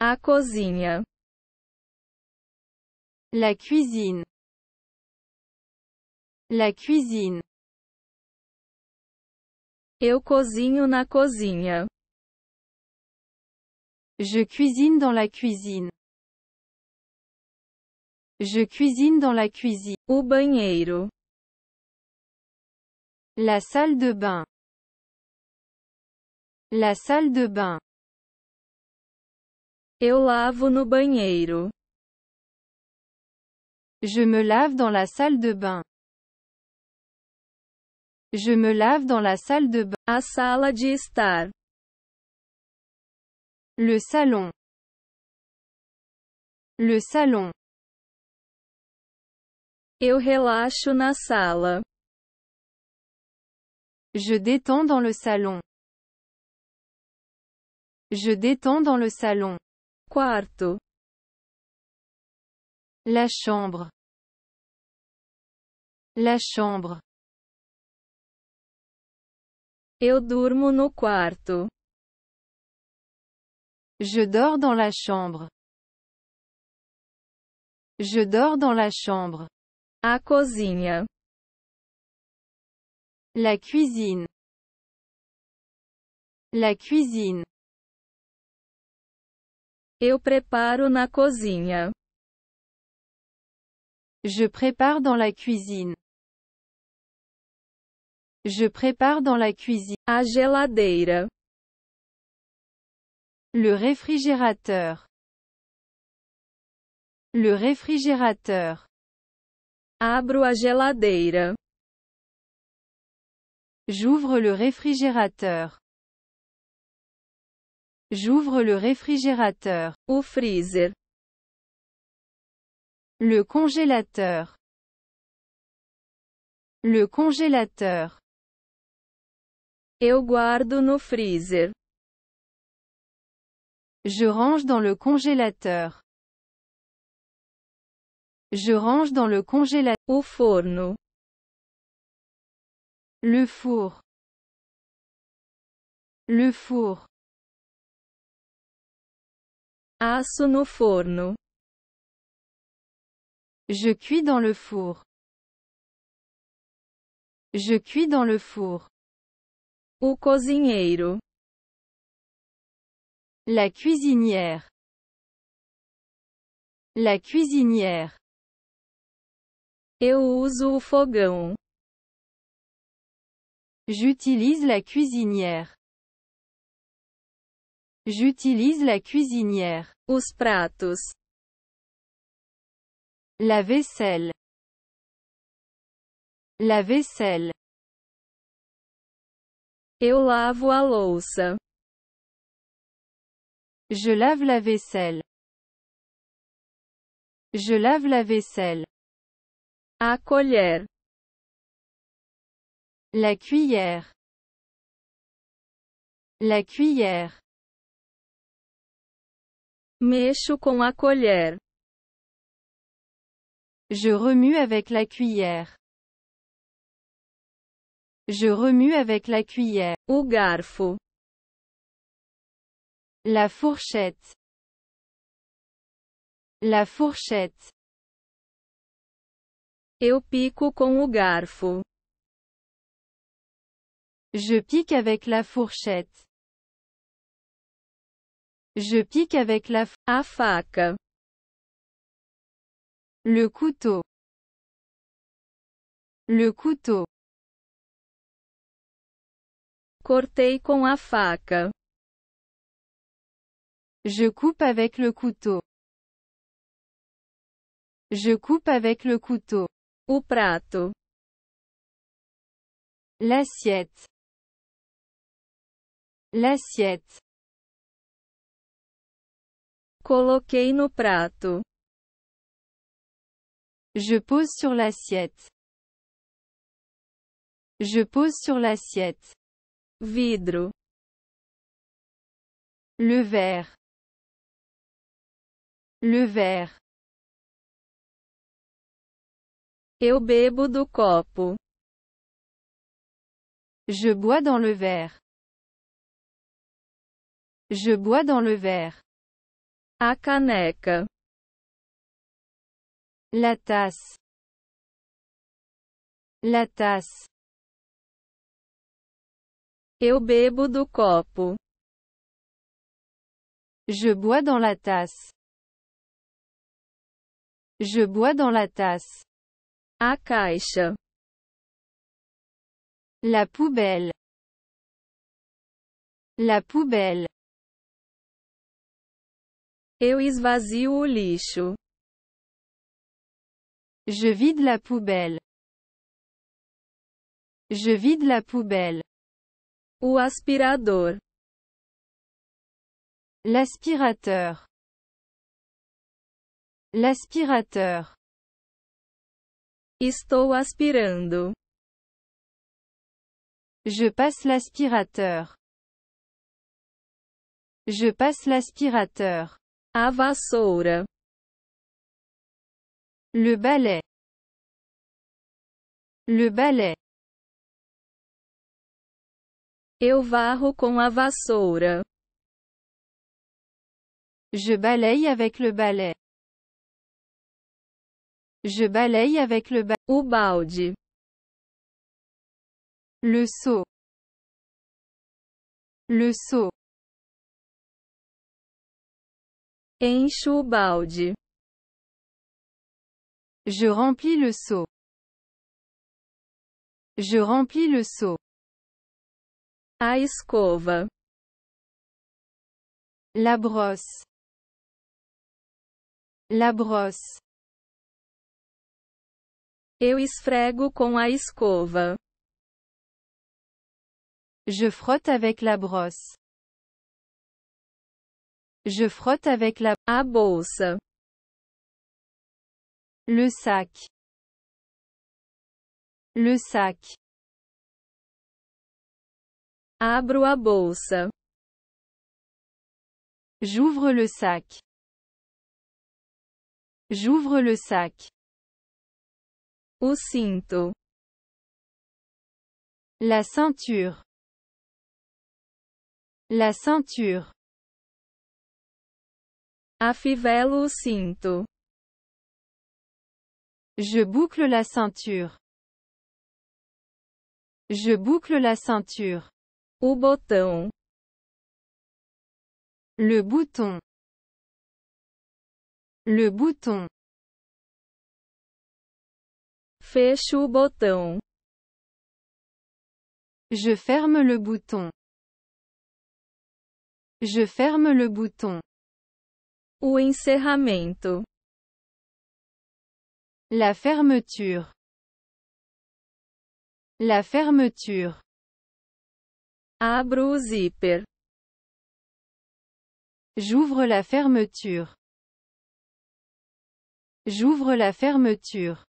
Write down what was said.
La cuisine. La cuisine. Eu cozinho na cozinha. Je cuisine dans la cuisine. Je cuisine dans la cuisine. au banheiro. La salle de bain. La salle de bain. Eu lavo no banheiro. Je me lave dans la salle de bain. Je me lave dans la salle de bain. A sala de estar. Le salon. Le salon. Eu relaxo na sala. Je détends dans le salon. Je détends dans le salon. Quarto. La chambre. La chambre. Eu durmo no quarto. Je dors dans la chambre. Je dors dans la chambre. A cozinha. La cuisine. La cuisine. Eu preparo na cozinha. Je prépare dans la cuisine. Je prépare dans la cuisine. A geladeira. Le réfrigérateur. Le réfrigérateur. Abro a geladeira. J'ouvre le réfrigérateur. J'ouvre le réfrigérateur. Au freezer. Le congélateur. Le congélateur. Eu guardo no freezer. Je range dans le congélateur. Je range dans le congélateur. Au forno. Le four. Le four. Asso ah, no forno. Je cuis dans le four. Je cuis dans le four. O cozinheiro. La cuisinière. La cuisinière. Eu uso o fogão. J'utilise la cuisinière. J'utilise la cuisinière. Os pratos. La vaisselle. La vaisselle. Eu lavo a louça. Je lave la vaisselle. Je lave la vaisselle. A colère La cuillère. La cuillère. Mexo com a colère. Je remue avec la cuillère. Je remue avec la cuillère. Ou garfo. La fourchette. La fourchette. Eu pico com o garfo. Je pique avec la fourchette. Je pique avec la fac. Le couteau. Le couteau. Cortei com a faca. Je coupe avec le couteau. Je coupe avec le couteau. Au prato. L'assiette. L'assiette no prato. Je pose sur l'assiette. Je pose sur l'assiette. Vidro. Le verre. Le verre. Eu bebo do copo. Je bois dans le verre. Je bois dans le verre. A caneca. La tasse. La tasse. Eu bebo do copo. Je bois dans la tasse. Je bois dans la tasse. A caixa. La poubelle. La poubelle. Eu esvazio o lixo. Je vide la poubelle. Je vide la poubelle. O aspirador. L'aspirateur. L'aspirateur. Estou aspirando. Je passe l'aspirateur. Je passe l'aspirateur. A vassoura. Le balai. Le balai. Eu varro com a vassoura. Je balaye avec le balai. Je balaye avec le balai. O balde. Le saut Le saut Je remplis le seau. Je remplis le seau. A escova. La brosse. La brosse. Eu esfrego com a escova. Je frotte avec la brosse. Je frotte avec la à Le sac. Le sac. Abro a bolsa. J'ouvre le sac. J'ouvre le sac. O cinto. La ceinture. La ceinture. A o cinto. Je boucle la ceinture. Je boucle la ceinture. Au bouton. Le bouton. Le bouton. Fecho o bouton. Je ferme le bouton. Je ferme le bouton. O encerramento. La fermeture. La fermeture. Abro o J'ouvre la fermeture. J'ouvre la fermeture.